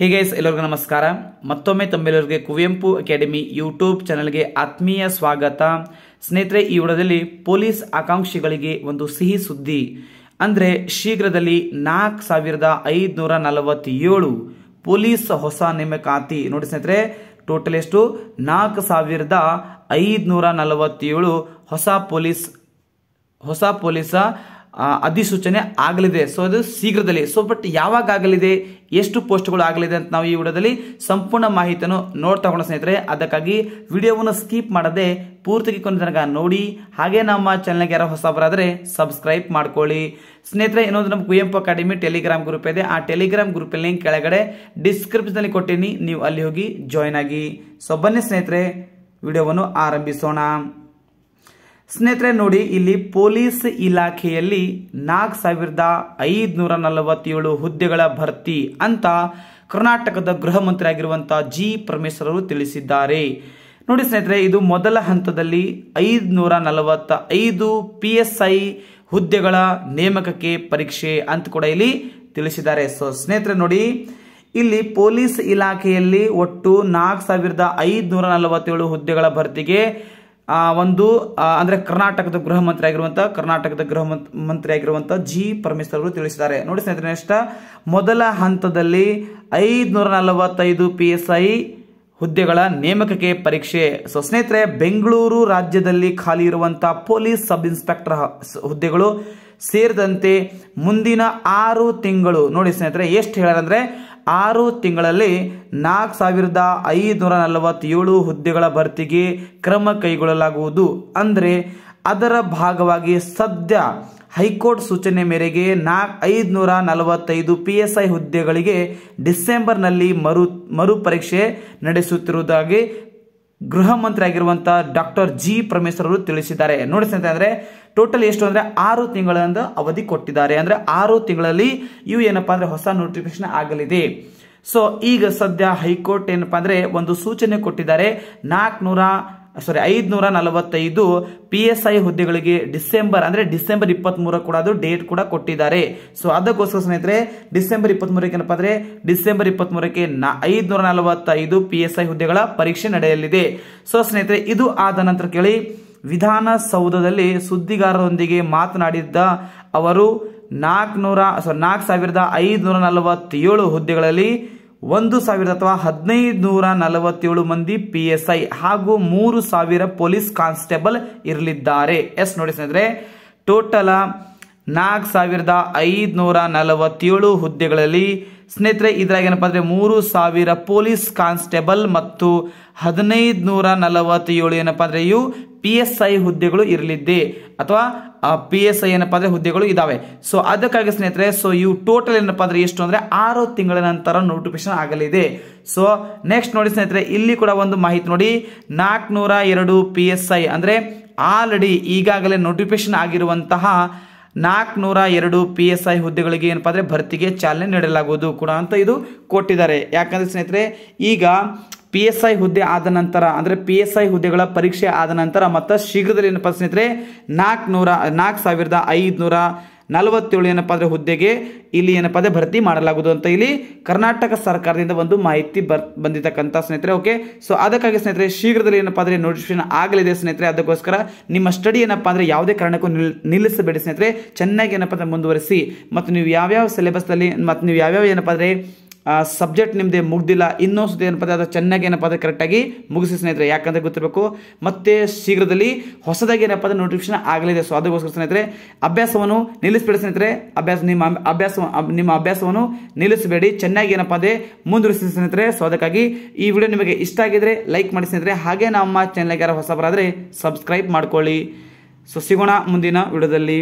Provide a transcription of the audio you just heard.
ಹೀಗೆ ಎಲ್ಲರಿಗೂ ನಮಸ್ಕಾರ ಮತ್ತೊಮ್ಮೆ ತಮ್ಮೆಲ್ಲರಿಗೆ ಕುವೆಂಪು ಅಕಾಡೆಮಿ ಯೂಟ್ಯೂಬ್ ಚಾನಲ್ಗೆ ಆತ್ಮೀಯ ಸ್ವಾಗತ ಸ್ನೇಹಿತರೆ ಈ ವಿಡದಲ್ಲಿ ಪೊಲೀಸ್ ಆಕಾಂಕ್ಷಿಗಳಿಗೆ ಒಂದು ಸಿಹಿ ಸುದ್ದಿ ಅಂದರೆ ಶೀಘ್ರದಲ್ಲಿ ನಾಲ್ಕು ಸಾವಿರದ ಐದುನೂರ ನಲವತ್ತೇಳು ಪೊಲೀಸ್ ಹೊಸ ನೇಮಕಾತಿ ನೋಡಿ ಸ್ನೇಹಿತರೆ ಟೋಟಲ್ ಎಷ್ಟು ನಾಲ್ಕು ಸಾವಿರದ ಐದುನೂರ ನಲವತ್ತೇಳು ಹೊಸ ಪೊಲೀಸ್ ಹೊಸ ಪೊಲೀಸ ಅಧಿಸೂಚನೆ ಆಗಲಿದೆ ಸೊ ಅದು ಶೀಘ್ರದಲ್ಲಿ ಸೊ ಬಟ್ ಯಾವಾಗ ಆಗಲಿದೆ ಎಷ್ಟು ಪೋಸ್ಟ್ಗಳು ಆಗಲಿದೆ ಅಂತ ನಾವು ಈ ವಿಡಿಯೋದಲ್ಲಿ ಸಂಪೂರ್ಣ ಮಾಹಿತಿಯನ್ನು ನೋಡ್ತಾ ಹೋಗೋಣ ಸ್ನೇಹಿತರೆ ಅದಕ್ಕಾಗಿ ವಿಡಿಯೋವನ್ನು ಸ್ಕಿಪ್ ಮಾಡದೆ ಪೂರ್ತಿಗೆ ಕೊನೆ ತನಕ ನೋಡಿ ಹಾಗೆ ನಮ್ಮ ಚಾನಲ್ಗೆ ಯಾರೋ ಬರಾದರೆ ಸಬ್ಸ್ಕ್ರೈಬ್ ಮಾಡ್ಕೊಳ್ಳಿ ಸ್ನೇಹಿತರೆ ಇನ್ನೊಂದು ನಮ್ಮ ಕುವೆಂಪು ಅಕಾಡೆಮಿ ಟೆಲಿಗ್ರಾಮ್ ಗ್ರೂಪ್ ಇದೆ ಆ ಟೆಲಿಗ್ರಾಮ್ ಗ್ರೂಪ್ ಲಿಂಕ್ ಕೆಳಗಡೆ ಡಿಸ್ಕ್ರಿಪ್ಷನಲ್ಲಿ ಕೊಟ್ಟಿನಿ ನೀವು ಅಲ್ಲಿ ಹೋಗಿ ಜಾಯ್ನ್ ಆಗಿ ಸೊ ಬನ್ನಿ ಸ್ನೇಹಿತರೆ ವಿಡಿಯೋವನ್ನು ಆರಂಭಿಸೋಣ ಸ್ನೇಹಿತರೆ ನೋಡಿ ಇಲ್ಲಿ ಪೊಲೀಸ್ ಇಲಾಖೆಯಲ್ಲಿ ನಾಲ್ಕು ಸಾವಿರದ ಐದುನೂರ ನಲವತ್ತೇಳು ಹುದ್ದೆಗಳ ಭರ್ತಿ ಅಂತ ಕರ್ನಾಟಕದ ಗೃಹ ಮಂತ್ರಿ ಜಿ ಪರಮೇಶ್ವರ್ ಅವರು ತಿಳಿಸಿದ್ದಾರೆ ನೋಡಿ ಸ್ನೇಹಿತರೆ ಇದು ಮೊದಲ ಹಂತದಲ್ಲಿ ಐದುನೂರ ನಲವತ್ತ ಐದು ಪಿ ಎಸ್ ಐ ಹುದ್ದೆಗಳ ನೇಮಕಕ್ಕೆ ಪರೀಕ್ಷೆ ಅಂತ ಕೂಡ ಇಲ್ಲಿ ತಿಳಿಸಿದ್ದಾರೆ ಸೊ ಸ್ನೇಹಿತರೆ ನೋಡಿ ಇಲ್ಲಿ ಪೊಲೀಸ್ ಇಲಾಖೆಯಲ್ಲಿ ಒಟ್ಟು ನಾಲ್ಕು ಸಾವಿರದ ಐದುನೂರ ನಲವತ್ತೇಳು ಹುದ್ದೆಗಳ ಭರ್ತಿಗೆ ಒಂದು ಅಂದ್ರೆ ಕರ್ನಾಟಕದ ಗೃಹ ಮಂತ್ರಿ ಆಗಿರುವಂತಹ ಕರ್ನಾಟಕದ ಗೃಹ ಮಂತ್ರಿ ಆಗಿರುವಂತಹ ಜಿ ಪರಮೇಶ್ವರ್ ಅವರು ತಿಳಿಸಿದ್ದಾರೆ ನೋಡಿ ಸ್ನೇಹಿತರೆ ನೆಕ್ಸ್ಟ್ ಮೊದಲ ಹಂತದಲ್ಲಿ ಐದುನೂರ ನಲವತ್ತೈದು ಪಿ ಎಸ್ ಐ ಹುದ್ದೆಗಳ ನೇಮಕಕ್ಕೆ ಪರೀಕ್ಷೆ ಸೊ ಸ್ನೇಹಿತರೆ ಬೆಂಗಳೂರು ರಾಜ್ಯದಲ್ಲಿ ಖಾಲಿ ಇರುವಂತಹ ಪೊಲೀಸ್ ಸಬ್ ಇನ್ಸ್ಪೆಕ್ಟರ್ ಹುದ್ದೆಗಳು ಸೇರಿದಂತೆ ಮುಂದಿನ ಆರು ತಿಂಗಳು ನೋಡಿ ಸ್ನೇಹಿತರೆ ಎಷ್ಟು ಹೇಳಂದ್ರೆ ಆರು ತಿಂಗಳಲ್ಲಿ ನಾಲ್ಕು ಸಾವಿರದ ಐದುನೂರ ನಲವತ್ತೇಳು ಹುದ್ದೆಗಳ ಭರ್ತಿಗೆ ಕ್ರಮ ಕೈಗೊಳ್ಳಲಾಗುವುದು ಅಂದರೆ ಅದರ ಭಾಗವಾಗಿ ಸದ್ಯ ಹೈಕೋರ್ಟ್ ಸೂಚನೆ ಮೇರೆಗೆ ನಾಲ್ಕು ಐದುನೂರ ನಲವತ್ತೈದು ಪಿ ಎಸ್ ಐ ಹುದ್ದೆಗಳಿಗೆ ಡಿಸೆಂಬರ್ನಲ್ಲಿ ಮರು ಮರುಪರೀಕ್ಷೆ ನಡೆಸುತ್ತಿರುವುದಾಗಿ ಗೃಹ ಮಂತ್ರಿ ಆಗಿರುವಂಥ ಡಾಕ್ಟರ್ ಜಿ ಪರಮೇಶ್ವರ್ ಅವರು ತಿಳಿಸಿದ್ದಾರೆ ನೋಡಿ ಸ್ನೇಹಿತರೆ ಟೋಟಲ್ ಎಷ್ಟು ಅಂದರೆ ಆರು ತಿಂಗಳಿಂದ ಅವಧಿ ಕೊಟ್ಟಿದ್ದಾರೆ ಅಂದರೆ ಆರು ತಿಂಗಳಲ್ಲಿ ಇವು ಏನಪ್ಪ ಅಂದರೆ ಹೊಸ ನೋಟಿಫಿಕೇಶನ್ ಆಗಲಿದೆ ಸೊ ಈಗ ಸದ್ಯ ಹೈಕೋರ್ಟ್ ಏನಪ್ಪಾ ಅಂದರೆ ಒಂದು ಸೂಚನೆ ಕೊಟ್ಟಿದ್ದಾರೆ ನಾಲ್ಕುನೂರ ಸಾರಿ ಐದುನೂರ ನಲವತ್ತೈದು ಪಿ ಎಸ್ ಐ ಹುದ್ದೆಗಳಿಗೆ ಡಿಸೆಂಬರ್ ಅಂದರೆ ಡಿಸೆಂಬರ್ ಇಪ್ಪತ್ತ್ಮೂರ ಕೂಡ ಅದು ಡೇಟ್ ಕೂಡ ಕೊಟ್ಟಿದ್ದಾರೆ ಸೊ ಅದಕ್ಕೋಸ್ಕರ ಸ್ನೇಹಿತರೆ ಡಿಸೆಂಬರ್ ಇಪ್ಪತ್ತ್ಮೂರಕ್ಕೆ ಏನಪ್ಪ ಅಂದರೆ ಡಿಸೆಂಬರ್ ಇಪ್ಪತ್ತ್ಮೂರಕ್ಕೆ ನಾ ಐದುನೂರ ನಲವತ್ತೈದು ಪಿ ಎಸ್ ಐ ಹುದ್ದೆಗಳ ಪರೀಕ್ಷೆ ನಡೆಯಲಿದೆ ಸೊ ಸ್ನೇಹಿತರೆ ಇದು ಆದ ನಂತರ ಕೇಳಿ ವಿಧಾನಸೌಧದಲ್ಲಿ ಸುದ್ದಿಗಾರರೊಂದಿಗೆ ಮಾತನಾಡಿದ್ದ ಅವರು ನಾಲ್ಕುನೂರ ಸಾರಿ ನಾಲ್ಕು ಸಾವಿರದ ಐದುನೂರ ನಲವತ್ತೇಳು ಹುದ್ದೆಗಳಲ್ಲಿ ಒಂದು ಸಾವಿರದ ಅಥವಾ ಹದಿನೈದು ನೂರ ನಲವತ್ತೇಳು ಮಂದಿ ಪಿ ಎಸ್ ಐ ಹಾಗೂ ಮೂರು ಸಾವಿರ ಪೊಲೀಸ್ ಕಾನ್ಸ್ಟೇಬಲ್ ಇರಲಿದ್ದಾರೆ ಎಸ್ ನೋಡಿ ಸ್ನೇಹಿತರೆ ಟೋಟಲ ನಾಲ್ಕು ಸಾವಿರದ ಐದುನೂರ ನಲವತ್ತೇಳು ಹುದ್ದೆಗಳಲ್ಲಿ ಸ್ನೇಹಿತರೆ ಇದ್ರಾಗ ಏನಪ್ಪ ಅಂದರೆ ಮೂರು ಸಾವಿರ ಪೊಲೀಸ್ ಕಾನ್ಸ್ಟೇಬಲ್ ಮತ್ತು ಹದಿನೈದು ನೂರ ನಲವತ್ತೇಳು ಏನಪ್ಪ ಅಂದರೆ ಇವು ಪಿ ಎಸ್ ಐ ಹುದ್ದೆಗಳು ಇರಲಿದ್ದೆ ಅಥವಾ ಪಿ ಎಸ್ ಐ ಏನಪ್ಪ ಅಂದರೆ ಹುದ್ದೆಗಳು ಇದ್ದಾವೆ ಸೊ ಅದಕ್ಕಾಗಿ ಸ್ನೇಹಿತರೆ ಸೊ ಇವು ಟೋಟಲ್ ಏನಪ್ಪ ಅಂದರೆ ಎಷ್ಟು ಅಂದರೆ ಆರು ತಿಂಗಳ ನಂತರ ನೋಟಿಫಿಕೇಶನ್ ಆಗಲಿದೆ ಸೊ ನೆಕ್ಸ್ಟ್ ನೋಡಿ ಸ್ನೇಹಿತರೆ ಇಲ್ಲಿ ಕೂಡ ಒಂದು ಮಾಹಿತಿ ನೋಡಿ ನೂರ ಎರಡು ಪಿ ಎಸ್ ಐ ಅಂದರೆ ಆಲ್ರೆಡಿ ಈಗಾಗಲೇ ನೋಟಿಫಿಕೇಶನ್ ಆಗಿರುವಂತಹ ನಾಲ್ಕುನೂರ ಎರಡು ಪಿ ಎಸ್ ಐ ಹುದ್ದೆಗಳಿಗೆ ಏನಪ್ಪ ಅಂದರೆ ಭರ್ತಿಗೆ ಚಾಲನೆ ನೀಡಲಾಗುವುದು ಕೂಡ ಅಂತ ಇದು ಕೊಟ್ಟಿದ್ದಾರೆ ಯಾಕಂದರೆ ಸ್ನೇಹಿತರೆ ಈಗ ಪಿ ಎಸ್ ಐ ಹುದ್ದೆ ಆದ ನಂತರ ಅಂದರೆ ಪಿ ಎಸ್ ಐ ಹುದ್ದೆಗಳ ಪರೀಕ್ಷೆ ಆದ ನಂತರ ಮತ್ತೆ ಶೀಘ್ರದಲ್ಲಿ ಏನಪ್ಪ ಸ್ನೇಹಿತರೆ ನಾಲ್ಕು ನೂರ ನಾಲ್ಕು ಸಾವಿರದ ಐದುನೂರ ನಲವತ್ತೇಳು ಏನಪ್ಪ ಅಂದರೆ ಹುದ್ದೆಗೆ ಇಲ್ಲಿ ಏನಪ್ಪ ಅಂದರೆ ಭರ್ತಿ ಮಾಡಲಾಗುವುದು ಅಂತ ಇಲ್ಲಿ ಕರ್ನಾಟಕ ಸರ್ಕಾರದಿಂದ ಒಂದು ಮಾಹಿತಿ ಬರ್ ಬಂದಿರತಕ್ಕಂಥ ಸ್ನೇಹಿತರೆ ಓಕೆ ಸೊ ಅದಕ್ಕಾಗಿ ಸ್ನೇಹಿತರೆ ಶೀಘ್ರದಲ್ಲಿ ಏನಪ್ಪ ಅಂದರೆ ನೋಟಿಫಿಕೇಶನ್ ಆಗಲಿದೆ ಸ್ನೇಹಿತರೆ ಅದಕ್ಕೋಸ್ಕರ ನಿಮ್ಮ ಸ್ಟಡಿ ಏನಪ್ಪ ಅಂದ್ರೆ ಯಾವುದೇ ಕಾರಣಕ್ಕೂ ನಿಲ್ ನಿಲ್ಲಿಸಬೇಡಿ ಸ್ನೇಹಿತರೆ ಚೆನ್ನಾಗಿ ಏನಪ್ಪ ಅಂದ್ರೆ ಮುಂದುವರಿಸಿ ಮತ್ತು ನೀವು ಯಾವ್ಯಾವ ಸಿಲೆಬಸ್ನಲ್ಲಿ ಮತ್ತು ನೀವು ಯಾವ್ಯಾವ ಏನಪ್ಪ ಅಂದರೆ ಸಬ್ಜೆಕ್ಟ್ ನಿಮ್ಮದೇ ಮುಗ್ದಿಲ್ಲ ಇನ್ನೊಂದು ಏನಪ್ಪ ಅದು ಚೆನ್ನಾಗಿ ಏನಪ್ಪ ಅದು ಕರೆಕ್ಟಾಗಿ ಮುಗಿಸಿ ಸ್ನೇಹಿತರೆ ಯಾಕಂದರೆ ಗೊತ್ತಿರಬೇಕು ಮತ್ತೆ ಶೀಘ್ರದಲ್ಲಿ ಹೊಸದಾಗಿ ಏನಪ್ಪ ಅದು ನೋಟಿಫಿಕೇಶನ್ ಆಗಲಿದೆ ಸೊ ಅದಕ್ಕೋಸ್ಕರ ಸ್ನೇಹಿತರೆ ಅಭ್ಯಾಸವನ್ನು ನಿಲ್ಲಿಸಬೇಡಿ ಸ್ನೇಹಿತರೆ ಅಭ್ಯಾಸ ನಿಮ್ಮ ಅಭ್ಯಾಸ ನಿಮ್ಮ ಅಭ್ಯಾಸವನ್ನು ನಿಲ್ಲಿಸಬೇಡಿ ಚೆನ್ನಾಗಿ ಏನಪ್ಪ ಅದೇ ಮುಂದುವರಿಸಿ ಸ್ನೇಹಿತರೆ ಸೊ ಅದಕ್ಕಾಗಿ ಈ ವಿಡಿಯೋ ನಿಮಗೆ ಇಷ್ಟ ಆಗಿದ್ರೆ ಲೈಕ್ ಮಾಡಿ ಸ್ನೇಹಿತರೆ ಹಾಗೆ ನಮ್ಮ ಚಾನಲ್ಗೆ ಯಾರು ಬರಾದರೆ ಸಬ್ಸ್ಕ್ರೈಬ್ ಮಾಡ್ಕೊಳ್ಳಿ ಸೊ ಸಿಗೋಣ ಮುಂದಿನ ವಿಡಿಯೋದಲ್ಲಿ